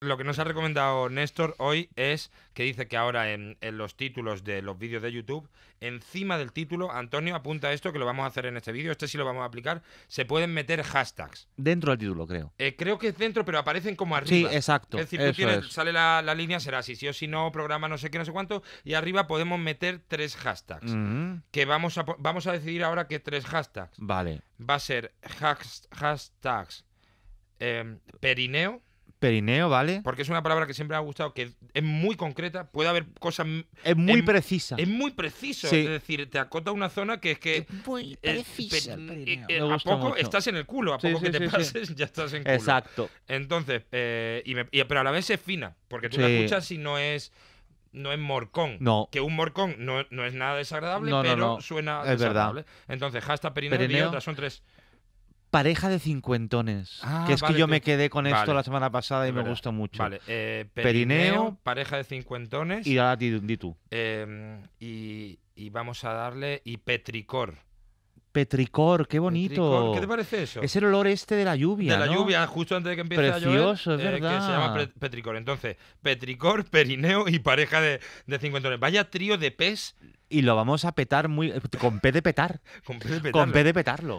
Lo que nos ha recomendado Néstor hoy es que dice que ahora en, los títulos de los vídeos de YouTube, encima del título, Antonio apunta esto que lo vamos a hacer en este vídeo, este sí lo vamos a aplicar, se pueden meter hashtags. Dentro del título, creo. Eh, creo que es dentro, pero aparecen como arriba. Sí, exacto. Es decir, sale la, línea, será así, sí o si no, programa no sé qué, no sé cuánto, y arriba podemos meter tres hashtags. Que vamos a, vamos a decidir ahora que tres hashtags. Vale. Va a ser hashtags em, perineo perineo, ¿vale? Porque es una palabra que siempre me ha gustado, que es muy concreta, puede haber cosas... Es muy precisa. Es muy preciso, es decir, te acota una zona que es que... Es muy eh, precisa eh, a poco estás en el culo, a poco que te pases ya estás en culo. Exacto. Entonces, eh, pero a la vez es fina, porque tú la escuchas y no es no es morcón. No. Que un morcón no, es nada desagradable, pero suena desagradable. Entonces, hashtag perineo, y otras son tres pareja de cincuentones. Ah, que es que yo me pues, quedé con esto la semana pasada y me gustó mucho. Eh, Perineo, pareja de cincuentones. Em, y y, vamos a darle. Y Petricor. Petricor, qué bonito. ¿Qué te parece eso? Es el olor este de la lluvia. De la lluvia, justo antes de que empiece Precioso, a llover. Precioso, es eh, Que se llama Petricor. Entonces, Petricor, Perineo y pareja de, de cincuentones. Vaya trío de pez y lo vamos a petar muy con P de petar. con pe de petarlo.